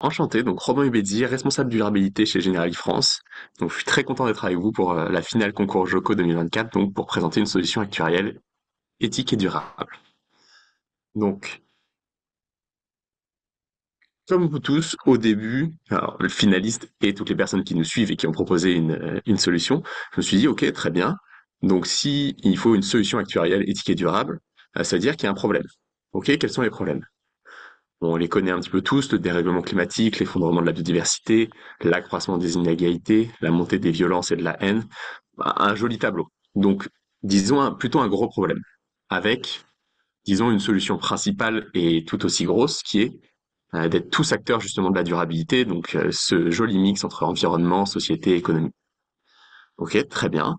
Enchanté, donc Romain Hubédi, responsable durabilité chez Generali France. Donc, je suis très content d'être avec vous pour euh, la finale concours JOCO 2024, donc pour présenter une solution actuarielle éthique et durable. Donc, comme vous tous, au début, alors, le finaliste et toutes les personnes qui nous suivent et qui ont proposé une, euh, solution, je me suis dit, ok, très bien. Donc, si il faut une solution actuarielle éthique et durable, euh, ça veut dire qu'il y a un problème. Ok, quels sont les problèmes on les connaît un petit peu tous, le dérèglement climatique, l'effondrement de la biodiversité, l'accroissement des inégalités, la montée des violences et de la haine. Bah, un joli tableau. Donc, disons plutôt un gros problème, avec, disons, une solution principale et tout aussi grosse, qui est euh, d'être tous acteurs justement de la durabilité, donc euh, ce joli mix entre environnement, société, économie. Ok, très bien.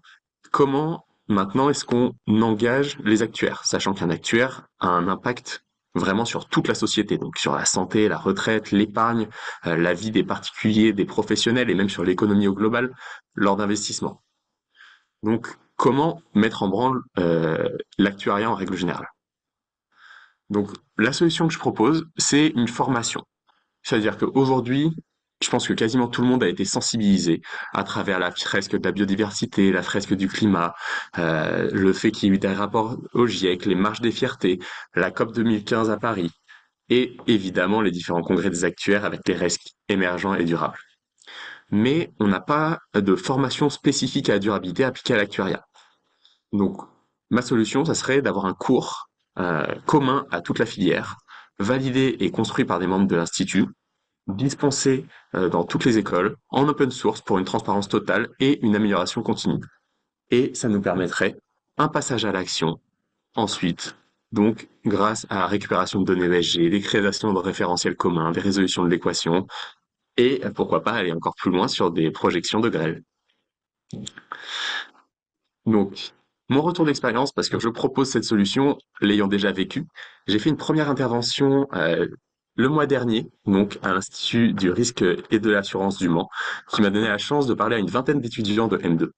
Comment maintenant est-ce qu'on engage les actuaires, sachant qu'un actuaire a un impact vraiment sur toute la société, donc sur la santé, la retraite, l'épargne, euh, la vie des particuliers, des professionnels et même sur l'économie au global lors d'investissements. Donc, comment mettre en branle euh, l'actuariat en règle générale Donc, la solution que je propose, c'est une formation. C'est-à-dire qu'aujourd'hui, je pense que quasiment tout le monde a été sensibilisé à travers la fresque de la biodiversité, la fresque du climat, euh, le fait qu'il y ait eu des rapports au GIEC, les marches des fiertés, la COP 2015 à Paris, et évidemment les différents congrès des actuaires avec les risques émergents et durables. Mais on n'a pas de formation spécifique à la durabilité appliquée à l'actuariat. Donc, ma solution, ça serait d'avoir un cours euh, commun à toute la filière, validé et construit par des membres de l'Institut, Dispensé euh, dans toutes les écoles en open source pour une transparence totale et une amélioration continue. Et ça nous permettrait un passage à l'action ensuite. Donc, grâce à la récupération de données ESG, des créations de référentiels communs, des résolutions de l'équation, et pourquoi pas aller encore plus loin sur des projections de grève Donc, mon retour d'expérience, parce que je propose cette solution, l'ayant déjà vécu, j'ai fait une première intervention euh, le mois dernier, donc à l'Institut du risque et de l'assurance du Mans, qui m'a donné la chance de parler à une vingtaine d'étudiants de M2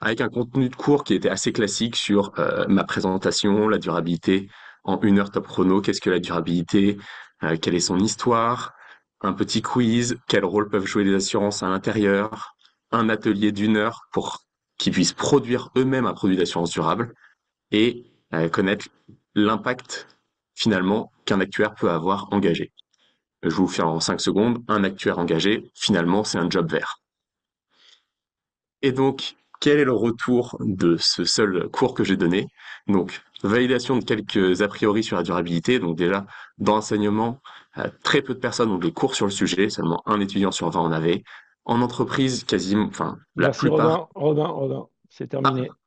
avec un contenu de cours qui était assez classique sur euh, ma présentation, la durabilité en une heure top chrono, qu'est-ce que la durabilité, euh, quelle est son histoire, un petit quiz, quel rôle peuvent jouer les assurances à l'intérieur, un atelier d'une heure pour qu'ils puissent produire eux-mêmes un produit d'assurance durable et euh, connaître l'impact finalement qu'un actuaire peut avoir engagé. Je vous fais en 5 secondes, un actuaire engagé, finalement, c'est un job vert. Et donc, quel est le retour de ce seul cours que j'ai donné Donc, validation de quelques a priori sur la durabilité. Donc déjà, dans l'enseignement, très peu de personnes ont des cours sur le sujet, seulement un étudiant sur 20 en avait. En entreprise, quasiment, enfin, la plupart... Robin, c'est terminé. Ah.